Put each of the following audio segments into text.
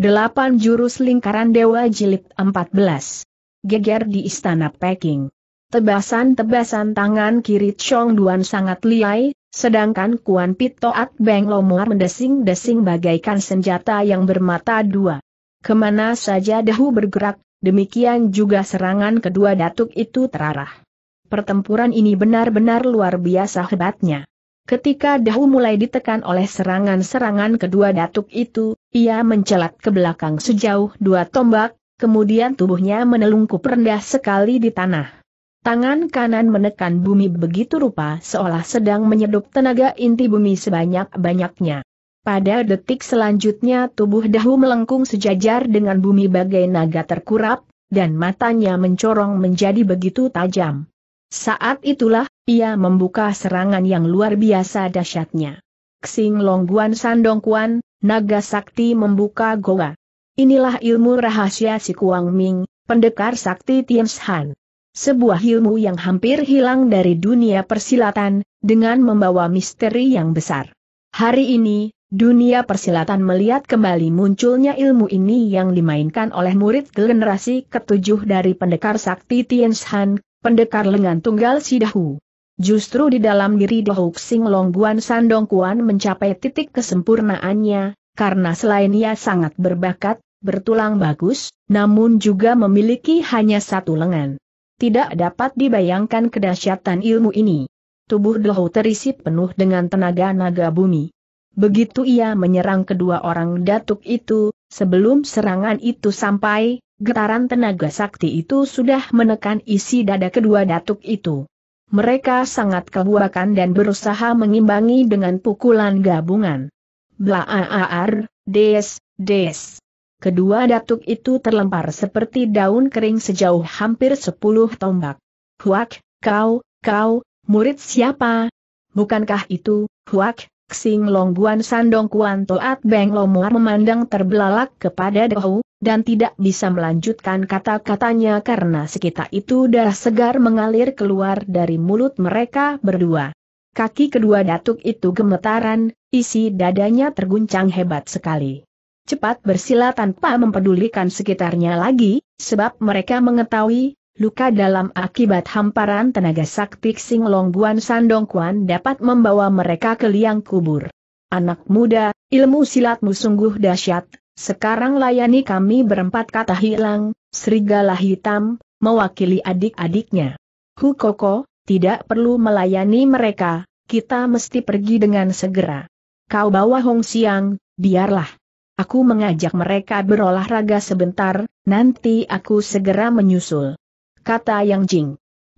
Delapan jurus lingkaran dewa jilid 14. Geger di istana Peking. Tebasan-tebasan tangan kiri Chong Duan sangat liai, sedangkan Kuan Pitoat Beng Lomor mendesing-desing bagaikan senjata yang bermata dua. Kemana saja dahu bergerak, demikian juga serangan kedua datuk itu terarah. Pertempuran ini benar-benar luar biasa hebatnya. Ketika dahu mulai ditekan oleh serangan-serangan kedua datuk itu, ia mencelat ke belakang sejauh dua tombak, kemudian tubuhnya menelungkup rendah sekali di tanah. Tangan kanan menekan bumi begitu rupa seolah sedang menyedup tenaga inti bumi sebanyak-banyaknya. Pada detik selanjutnya tubuh dahu melengkung sejajar dengan bumi bagai naga terkurap, dan matanya mencorong menjadi begitu tajam. Saat itulah, ia membuka serangan yang luar biasa dahsyatnya. Xing Longguan Sandongkuan, naga sakti membuka goa. Inilah ilmu rahasia si Kuang Ming, pendekar sakti Tien Shan. Sebuah ilmu yang hampir hilang dari dunia persilatan, dengan membawa misteri yang besar. Hari ini, dunia persilatan melihat kembali munculnya ilmu ini yang dimainkan oleh murid generasi ketujuh dari pendekar sakti Tien Shan, pendekar lengan tunggal Sidahu. Justru di dalam diri Dohuk Sing Longguan Sandong Kuan mencapai titik kesempurnaannya, karena selain ia sangat berbakat, bertulang bagus, namun juga memiliki hanya satu lengan. Tidak dapat dibayangkan kedahsyatan ilmu ini. Tubuh Dohu terisi penuh dengan tenaga naga bumi. Begitu ia menyerang kedua orang datuk itu, sebelum serangan itu sampai, getaran tenaga sakti itu sudah menekan isi dada kedua datuk itu. Mereka sangat kebuakan dan berusaha mengimbangi dengan pukulan gabungan. Blaaar, des, des. Kedua datuk itu terlempar seperti daun kering sejauh hampir sepuluh tombak. Huak, kau, kau, murid siapa? Bukankah itu, huak, Long Longguan Sandong Kuan Toat Beng Lomuar memandang terbelalak kepada Dehu, dan tidak bisa melanjutkan kata-katanya karena sekitar itu darah segar mengalir keluar dari mulut mereka berdua. Kaki kedua datuk itu gemetaran, Isi dadanya terguncang hebat sekali. Cepat bersila tanpa mempedulikan sekitarnya lagi, sebab mereka mengetahui, luka dalam akibat hamparan tenaga sakti Sing Long Guan Sandong Kuan dapat membawa mereka ke liang kubur. Anak muda, ilmu silatmu sungguh dahsyat, sekarang layani kami berempat kata hilang, serigala hitam, mewakili adik-adiknya. hu koko, tidak perlu melayani mereka, kita mesti pergi dengan segera. Kau bawa Hong Siang, biarlah. Aku mengajak mereka berolahraga sebentar, nanti aku segera menyusul. Kata Yang Jing.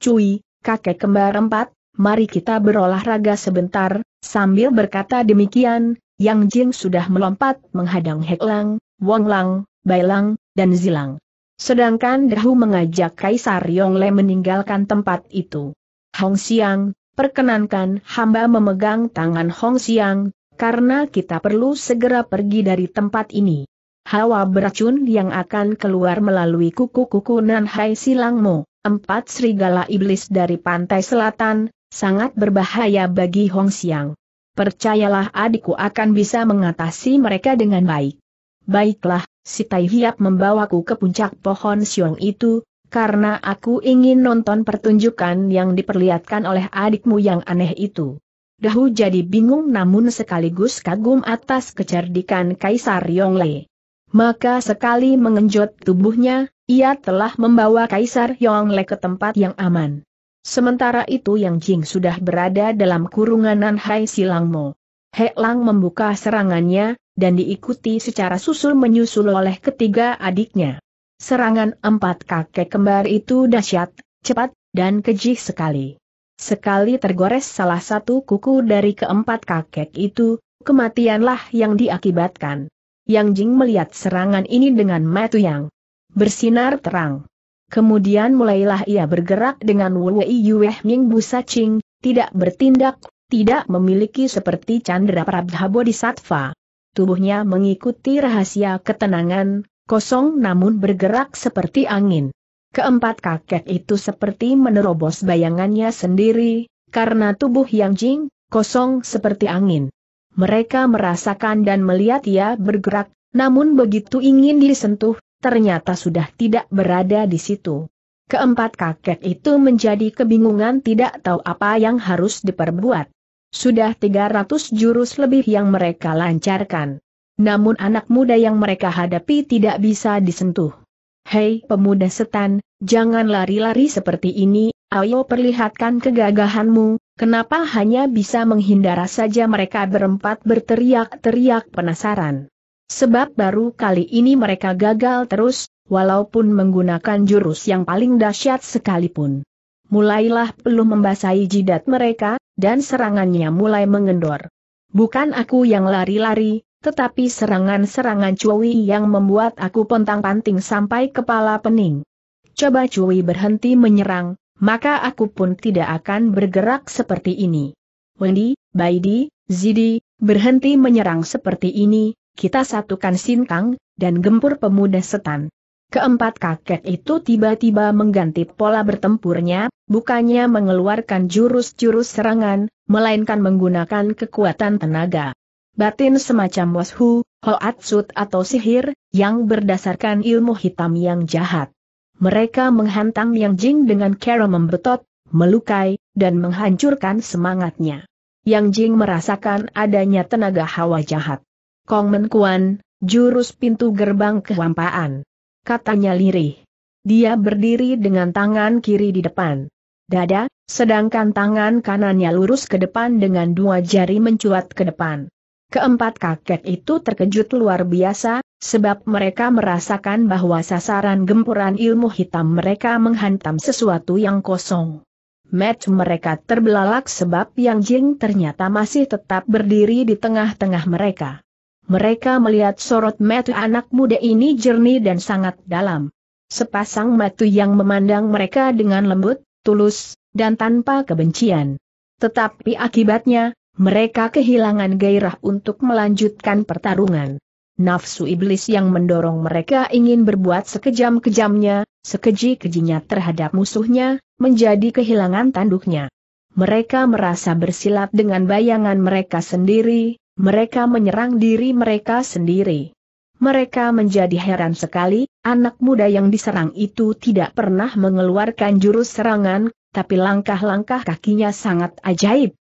Cui, kakek kembar empat, mari kita berolahraga sebentar, sambil berkata demikian, Yang Jing sudah melompat menghadang Hek Lang, Wong Lang, Bai Lang, dan Zilang. Sedangkan Dahu mengajak Kaisar Yong Le meninggalkan tempat itu. Hong Siang, perkenankan hamba memegang tangan Hong Siang, karena kita perlu segera pergi dari tempat ini. Hawa beracun yang akan keluar melalui kuku-kuku Nanhai silangmu, empat serigala iblis dari pantai selatan, sangat berbahaya bagi Hong Xiang. Percayalah adikku akan bisa mengatasi mereka dengan baik. Baiklah, si Tai Hiap membawaku ke puncak pohon siung itu, karena aku ingin nonton pertunjukan yang diperlihatkan oleh adikmu yang aneh itu. Dahu jadi bingung namun sekaligus kagum atas kecerdikan Kaisar Yong Yongle. Maka sekali mengenjot tubuhnya, ia telah membawa Kaisar Yong Yongle ke tempat yang aman. Sementara itu Yang Jing sudah berada dalam kurunganan Hai Silangmo. He Lang membuka serangannya, dan diikuti secara susul-menyusul oleh ketiga adiknya. Serangan empat kakek kembar itu dahsyat, cepat, dan keji sekali. Sekali tergores salah satu kuku dari keempat kakek itu, kematianlah yang diakibatkan. Yang Jing melihat serangan ini dengan mata yang bersinar terang. Kemudian mulailah ia bergerak dengan Wei Yue Ming Busa Ching, tidak bertindak, tidak memiliki seperti Chandra Prabha Bodhisattva. Tubuhnya mengikuti rahasia ketenangan, kosong namun bergerak seperti angin. Keempat kakek itu seperti menerobos bayangannya sendiri, karena tubuh yang jing, kosong seperti angin. Mereka merasakan dan melihat ia bergerak, namun begitu ingin disentuh, ternyata sudah tidak berada di situ. Keempat kakek itu menjadi kebingungan tidak tahu apa yang harus diperbuat. Sudah 300 jurus lebih yang mereka lancarkan. Namun anak muda yang mereka hadapi tidak bisa disentuh. Hei pemuda setan, jangan lari-lari seperti ini, ayo perlihatkan kegagahanmu, kenapa hanya bisa menghindar saja mereka berempat berteriak-teriak penasaran. Sebab baru kali ini mereka gagal terus, walaupun menggunakan jurus yang paling dahsyat sekalipun. Mulailah peluh membasahi jidat mereka, dan serangannya mulai mengendor. Bukan aku yang lari-lari, tetapi serangan-serangan Cui yang membuat aku pontang-panting sampai kepala pening. Coba Cui berhenti menyerang, maka aku pun tidak akan bergerak seperti ini. Wendy, Baidi, Zidi, berhenti menyerang seperti ini, kita satukan Sinkang, dan gempur pemuda setan. Keempat kakek itu tiba-tiba mengganti pola bertempurnya, bukannya mengeluarkan jurus-jurus serangan, melainkan menggunakan kekuatan tenaga. Batin semacam washu, hoatsut atau sihir, yang berdasarkan ilmu hitam yang jahat. Mereka menghantam Yang Jing dengan cara membetot, melukai, dan menghancurkan semangatnya. Yang Jing merasakan adanya tenaga hawa jahat. Kong Menkuan, jurus pintu gerbang kehampaan. Katanya lirih. Dia berdiri dengan tangan kiri di depan dada, sedangkan tangan kanannya lurus ke depan dengan dua jari mencuat ke depan. Keempat kakek itu terkejut luar biasa, sebab mereka merasakan bahwa sasaran gempuran ilmu hitam mereka menghantam sesuatu yang kosong. Match mereka terbelalak sebab Yang Jing ternyata masih tetap berdiri di tengah-tengah mereka. Mereka melihat sorot mata anak muda ini jernih dan sangat dalam. Sepasang mata yang memandang mereka dengan lembut, tulus, dan tanpa kebencian. Tetapi akibatnya, mereka kehilangan gairah untuk melanjutkan pertarungan. Nafsu iblis yang mendorong mereka ingin berbuat sekejam-kejamnya, sekeji-kejinya terhadap musuhnya, menjadi kehilangan tanduknya. Mereka merasa bersilat dengan bayangan mereka sendiri, mereka menyerang diri mereka sendiri. Mereka menjadi heran sekali, anak muda yang diserang itu tidak pernah mengeluarkan jurus serangan, tapi langkah-langkah kakinya sangat ajaib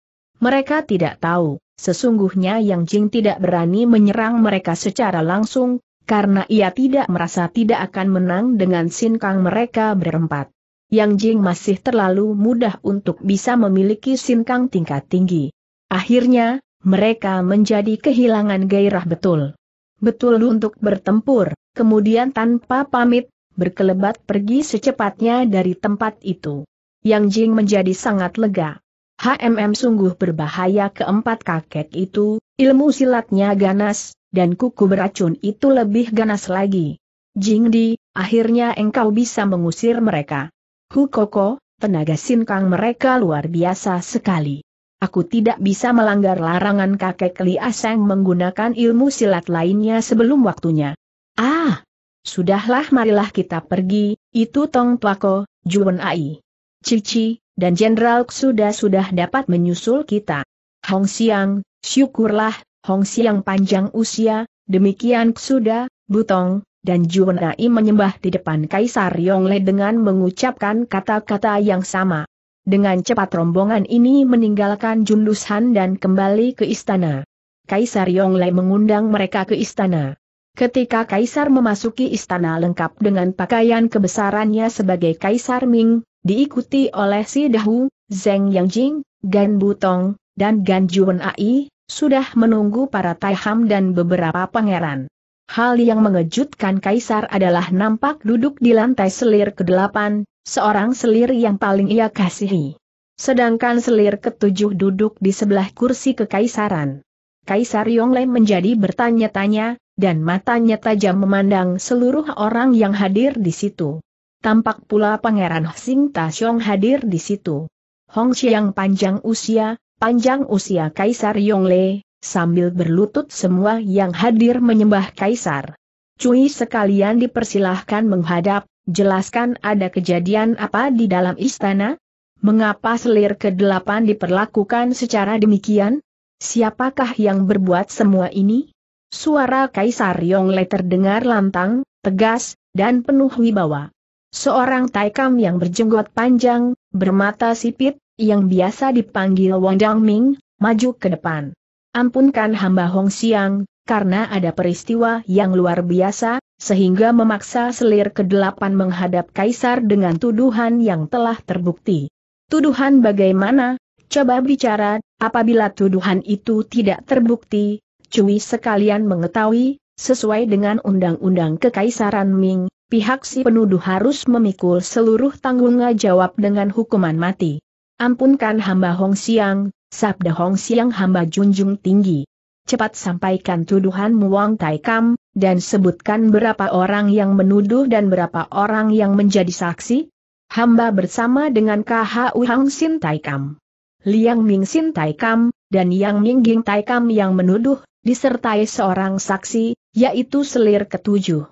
mereka tidak tahu, sesungguhnya Yang Jing tidak berani menyerang mereka secara langsung, karena ia tidak merasa tidak akan menang dengan Sin Kang mereka berempat. Yang Jing masih terlalu mudah untuk bisa memiliki Sin Kang tingkat tinggi. Akhirnya, mereka menjadi kehilangan gairah betul. Betul untuk bertempur, kemudian tanpa pamit, berkelebat pergi secepatnya dari tempat itu. Yang Jing menjadi sangat lega. HMM sungguh berbahaya keempat kakek itu, ilmu silatnya ganas, dan kuku beracun itu lebih ganas lagi. Jingdi, akhirnya engkau bisa mengusir mereka. Koko, tenaga sinkang mereka luar biasa sekali. Aku tidak bisa melanggar larangan kakek Li Aseng menggunakan ilmu silat lainnya sebelum waktunya. Ah! Sudahlah marilah kita pergi, itu Tong Tuako, Juwen Ai. Cici, dan Jenderal Ksuda sudah dapat menyusul kita. Hong Siang, syukurlah, Hong Siang panjang usia, demikian Ksuda, Butong, dan Junai menyembah di depan Kaisar Yongle dengan mengucapkan kata-kata yang sama. Dengan cepat rombongan ini meninggalkan Jundushan dan kembali ke istana. Kaisar Yongle mengundang mereka ke istana. Ketika Kaisar memasuki istana lengkap dengan pakaian kebesarannya sebagai Kaisar Ming, diikuti oleh Si Dahu, Zeng Jing, Gan Butong, dan Gan Juan Ai, sudah menunggu para Taiham dan beberapa pangeran. Hal yang mengejutkan Kaisar adalah nampak duduk di lantai selir ke-8, seorang selir yang paling ia kasihi. Sedangkan selir ketujuh duduk di sebelah kursi kekaisaran. Kaisar Yongle menjadi bertanya-tanya, dan matanya tajam memandang seluruh orang yang hadir di situ. Tampak pula Pangeran Sing Tasyong hadir di situ. Hong Xiang panjang usia, panjang usia Kaisar Yongle, sambil berlutut semua yang hadir menyembah Kaisar. Cui sekalian dipersilahkan menghadap, jelaskan ada kejadian apa di dalam istana? Mengapa selir ke-8 diperlakukan secara demikian? Siapakah yang berbuat semua ini? Suara Kaisar Yongle terdengar lantang, tegas, dan penuh wibawa. Seorang Taikam yang berjenggot panjang, bermata sipit, yang biasa dipanggil Wang Dangming, maju ke depan. Ampunkan hamba Hong Xiang, karena ada peristiwa yang luar biasa, sehingga memaksa selir kedelapan menghadap kaisar dengan tuduhan yang telah terbukti. Tuduhan bagaimana? Coba bicara, apabila tuduhan itu tidak terbukti, Cui sekalian mengetahui, sesuai dengan Undang-Undang Kekaisaran Ming, pihak si penuduh harus memikul seluruh tanggung jawab dengan hukuman mati. Ampunkan hamba Hong Siang, sabda Hong Siang hamba junjung tinggi. Cepat sampaikan tuduhan Muang Tai Kam, dan sebutkan berapa orang yang menuduh dan berapa orang yang menjadi saksi, hamba bersama dengan KHU Hang Sin Kam, Liang Ming Sin Kam dan Yang Tai Kam yang menuduh disertai seorang saksi, yaitu selir ketujuh.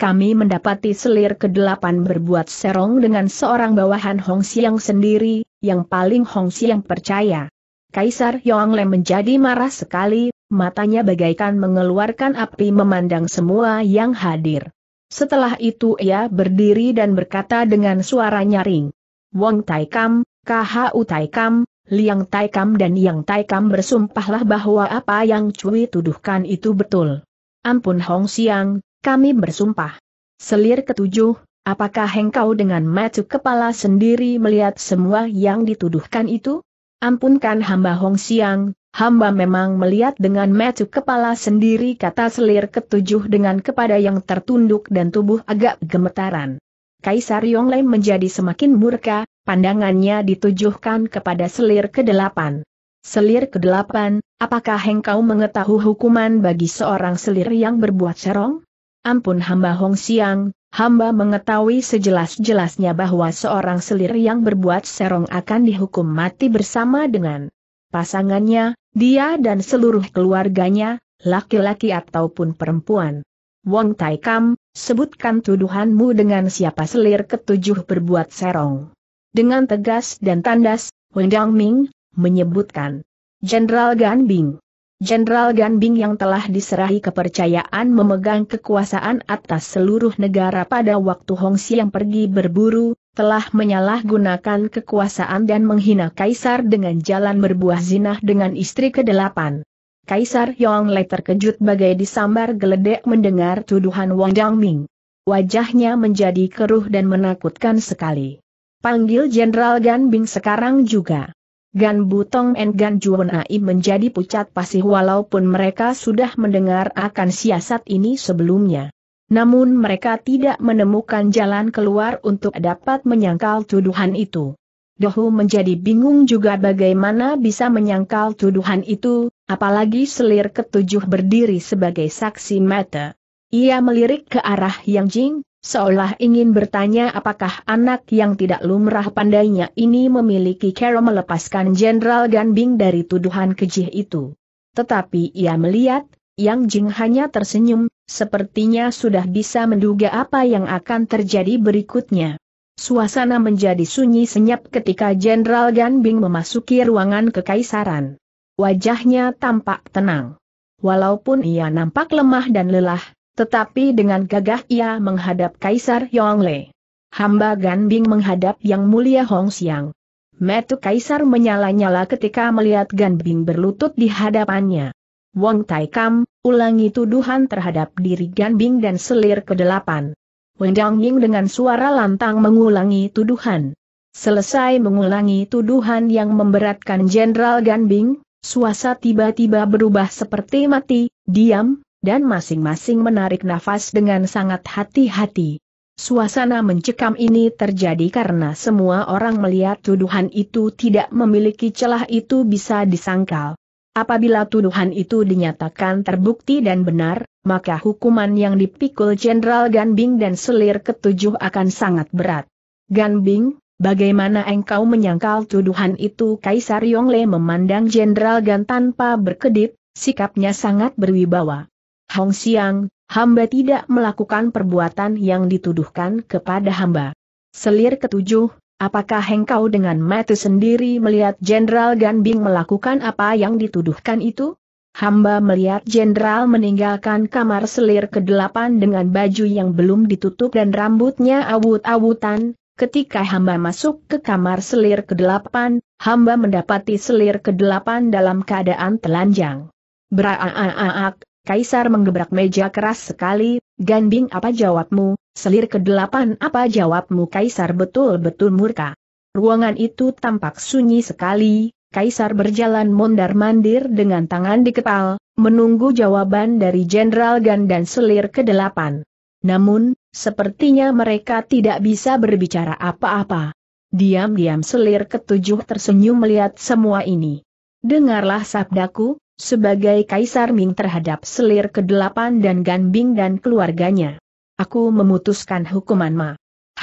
Kami mendapati selir kedelapan berbuat serong dengan seorang bawahan Hong Siang sendiri, yang paling Hong Siang percaya. Kaisar Yong Le menjadi marah sekali, matanya bagaikan mengeluarkan api memandang semua yang hadir. Setelah itu ia berdiri dan berkata dengan suara nyaring. Wong Tai Kam, Utaikam, Tai Kam, Liang Taikam dan Yang Taikam bersumpahlah bahwa apa yang Cui tuduhkan itu betul. Ampun Hong Siang, kami bersumpah. Selir ketujuh, apakah engkau dengan macu kepala sendiri melihat semua yang dituduhkan itu? Ampunkan hamba Hong Siang, hamba memang melihat dengan macu kepala sendiri kata selir ketujuh dengan kepada yang tertunduk dan tubuh agak gemetaran. Kaisar Yonglei menjadi semakin murka, pandangannya ditujukan kepada selir ke-8. Selir ke-8, apakah engkau mengetahui hukuman bagi seorang selir yang berbuat serong? Ampun hamba Hong Siang, hamba mengetahui sejelas-jelasnya bahwa seorang selir yang berbuat serong akan dihukum mati bersama dengan pasangannya, dia dan seluruh keluarganya, laki-laki ataupun perempuan. Wong Tai Kam, sebutkan tuduhanmu dengan siapa selir ketujuh berbuat serong. Dengan tegas dan tandas, Wendang Ming menyebutkan Jenderal Gan Bing. Jenderal Gan Bing yang telah diserahi kepercayaan memegang kekuasaan atas seluruh negara pada waktu Hong yang pergi berburu, telah menyalahgunakan kekuasaan dan menghina kaisar dengan jalan berbuah zinah dengan istri kedelapan. Kaisar Yongle terkejut bagai disambar geledek mendengar tuduhan Wang Dangming. Wajahnya menjadi keruh dan menakutkan sekali. Panggil Jenderal Gan Bing sekarang juga. Gan Butong dan Gan Juan Ai menjadi pucat pasti walaupun mereka sudah mendengar akan siasat ini sebelumnya. Namun mereka tidak menemukan jalan keluar untuk dapat menyangkal tuduhan itu. Dohu menjadi bingung juga bagaimana bisa menyangkal tuduhan itu, apalagi selir ketujuh berdiri sebagai saksi mata. Ia melirik ke arah Yang Jing, seolah ingin bertanya apakah anak yang tidak lumrah pandainya ini memiliki cara melepaskan Jenderal Bing dari tuduhan kejih itu. Tetapi ia melihat, Yang Jing hanya tersenyum, sepertinya sudah bisa menduga apa yang akan terjadi berikutnya. Suasana menjadi sunyi senyap ketika Jenderal Bing memasuki ruangan kekaisaran. Wajahnya tampak tenang. Walaupun ia nampak lemah dan lelah, tetapi dengan gagah ia menghadap Kaisar Yongle. Hamba Bing menghadap Yang Mulia Hong Xiang. Metu Kaisar menyala-nyala ketika melihat Bing berlutut di hadapannya. Wong Tai Kam, ulangi tuduhan terhadap diri Bing dan selir ke Wen Wendang Ying dengan suara lantang mengulangi tuduhan. Selesai mengulangi tuduhan yang memberatkan Jenderal Ganbing, suasa tiba-tiba berubah seperti mati, diam, dan masing-masing menarik nafas dengan sangat hati-hati. Suasana mencekam ini terjadi karena semua orang melihat tuduhan itu tidak memiliki celah itu bisa disangkal. Apabila tuduhan itu dinyatakan terbukti dan benar, maka hukuman yang dipikul Jenderal Ganbing dan selir ketujuh akan sangat berat. Ganbing, bagaimana engkau menyangkal tuduhan itu? Kaisar Yongle memandang Jenderal Gan tanpa berkedip, sikapnya sangat berwibawa. Hong Xiang, hamba tidak melakukan perbuatan yang dituduhkan kepada hamba. Selir ketujuh, apakah hengkau dengan mata sendiri melihat Jenderal Gan Bing melakukan apa yang dituduhkan itu? Hamba melihat jenderal meninggalkan kamar selir kedelapan dengan baju yang belum ditutup dan rambutnya awut-awutan. Ketika hamba masuk ke kamar selir kedelapan, hamba mendapati selir kedelapan dalam keadaan telanjang. Beraaak, Kaisar menggebrak meja keras sekali, ganding apa jawabmu, selir kedelapan apa jawabmu Kaisar betul-betul murka. Ruangan itu tampak sunyi sekali, Kaisar berjalan mondar-mandir dengan tangan di dikepal, menunggu jawaban dari Jenderal Gan dan selir kedelapan. Namun, sepertinya mereka tidak bisa berbicara apa-apa. Diam-diam selir ketujuh tersenyum melihat semua ini. Dengarlah sabdaku, sebagai Kaisar Ming terhadap selir ke-8 dan Gan Bing dan keluarganya. Aku memutuskan hukuman Ma.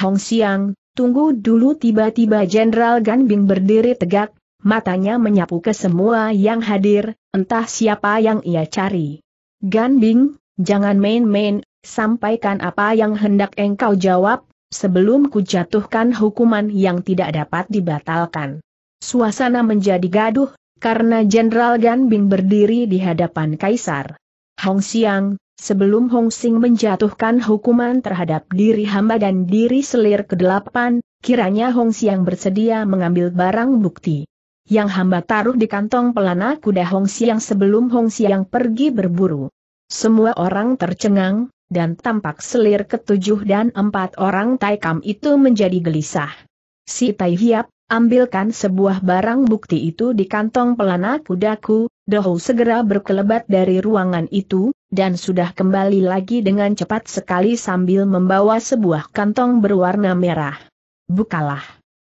Hong Xiang, tunggu dulu tiba-tiba Jenderal Gan Bing berdiri tegak, matanya menyapu ke semua yang hadir, entah siapa yang ia cari. Gan Bing, jangan main-main, sampaikan apa yang hendak engkau jawab, sebelum ku jatuhkan hukuman yang tidak dapat dibatalkan. Suasana menjadi gaduh karena Jenderal Gan Bing berdiri di hadapan Kaisar. Hong Xiang, sebelum Hong Sing menjatuhkan hukuman terhadap diri hamba dan diri selir ke-8, kiranya Hong Xiang bersedia mengambil barang bukti. Yang hamba taruh di kantong pelana kuda Hong Xiang sebelum Hong Xiang pergi berburu. Semua orang tercengang, dan tampak selir ketujuh dan empat orang Taikam itu menjadi gelisah. Si Tai Hiap, Ambilkan sebuah barang bukti itu di kantong pelana kudaku, Dohou segera berkelebat dari ruangan itu, dan sudah kembali lagi dengan cepat sekali sambil membawa sebuah kantong berwarna merah. Bukalah.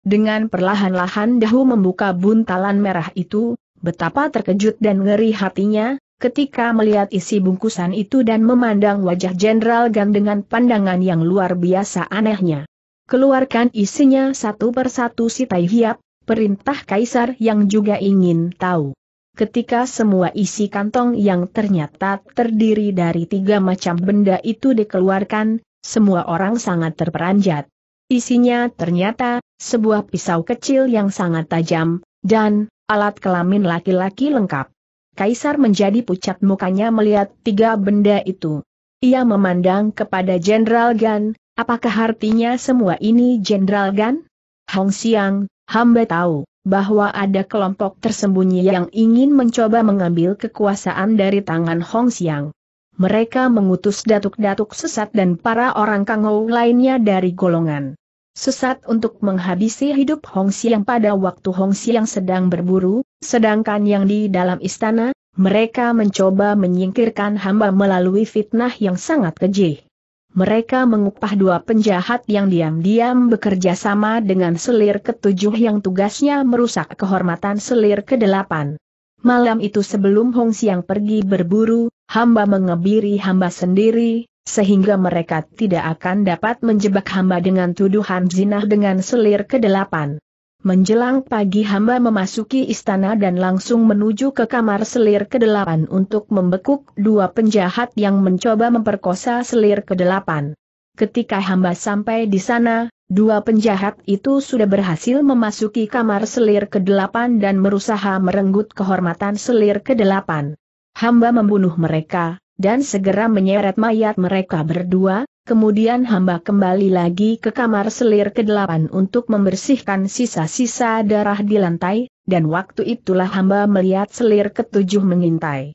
Dengan perlahan-lahan Dahu membuka buntalan merah itu, betapa terkejut dan ngeri hatinya, ketika melihat isi bungkusan itu dan memandang wajah Jenderal Gan dengan pandangan yang luar biasa anehnya keluarkan isinya satu persatu si Tai Hiap, perintah kaisar yang juga ingin tahu. Ketika semua isi kantong yang ternyata terdiri dari tiga macam benda itu dikeluarkan, semua orang sangat terperanjat. Isinya ternyata, sebuah pisau kecil yang sangat tajam, dan alat kelamin laki-laki lengkap. Kaisar menjadi pucat mukanya melihat tiga benda itu. Ia memandang kepada Jenderal Gan, Apakah artinya semua ini Jenderal Gan? Hong Xiang, hamba tahu bahwa ada kelompok tersembunyi yang ingin mencoba mengambil kekuasaan dari tangan Hong Xiang. Mereka mengutus datuk-datuk sesat dan para orang kangou lainnya dari golongan sesat untuk menghabisi hidup Hong Xiang pada waktu Hong Xiang sedang berburu, sedangkan yang di dalam istana, mereka mencoba menyingkirkan hamba melalui fitnah yang sangat kejih mereka mengupah dua penjahat yang diam-diam bekerja sama dengan selir ketujuh yang tugasnya merusak kehormatan selir kedelapan. Malam itu sebelum Hong Siang pergi berburu, hamba mengebiri hamba sendiri, sehingga mereka tidak akan dapat menjebak hamba dengan tuduhan zina dengan selir kedelapan. Menjelang pagi hamba memasuki istana dan langsung menuju ke kamar selir ke-8 untuk membekuk dua penjahat yang mencoba memperkosa selir ke-8. Ketika hamba sampai di sana, dua penjahat itu sudah berhasil memasuki kamar selir ke-8 dan berusaha merenggut kehormatan selir ke-8. Hamba membunuh mereka, dan segera menyeret mayat mereka berdua, Kemudian hamba kembali lagi ke kamar selir ke-8 untuk membersihkan sisa-sisa darah di lantai, dan waktu itulah hamba melihat selir ketujuh mengintai.